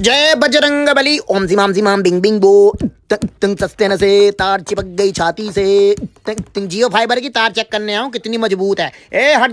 जय बजरंग बली ओम माम जिमाम माम बिंग बिंग बो तंग सस्ते न से तार चिपक गई छाती से तंग जियो फाइबर की तार चेक करने आऊं कितनी मजबूत है ए हट